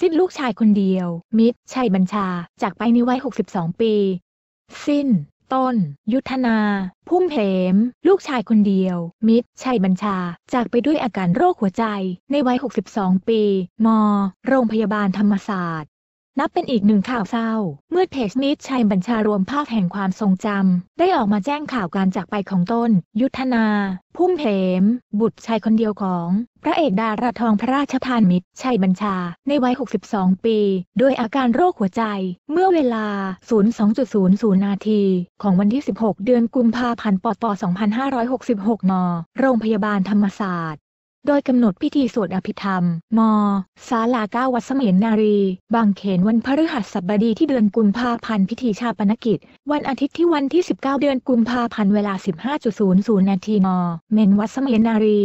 สิ้นลูกชายคนเดียว มิตรชัยบัญชา จากไปในวัย 62 ปี สิ้น ต้น ยุทธนา พุ่มเพมลูกชายคนเดียว มิตรชัยบัญชา จากไปด้วยอาการโรคหัวใจ ในวัย 62 ปี ม โรงพยาบาลธรรมศาสตร์นับเป็นอีกหนึ่งข่าวเศร้า เมื่อเพจมิตรชัยบัญชารวมภาพแห่งความทรงจำได้ออกมาแจ้งข่าวการจากไปของต้น ยุทธนา พุ่มเพมบุตรชายคนเดียวของ พระเอกดาราทองพระราชทานมิตรชัยบัญชา ในวัย 62 ปีโดยอาการโรคหัวใจเมื่อเวลา 02.00นาที ของวันที่ 16 เดือนกุมภาพันธ์ปต2566นโรงพยาบาลธรรมศาสตร์โดยกำหนดพิธีสวดอภิธรรมมศาลาเก้าวัดเสมียนนารี บางเขนวันพฤหัสบดีที่เดือนกุมภาพันธ์พิธีชาปนกิจ วันอาทิตย์ที่วันที่ 19 เดือนกุมภาพันธ์ เวลา 15.00 นาทีเมนวัดเสมียนนารี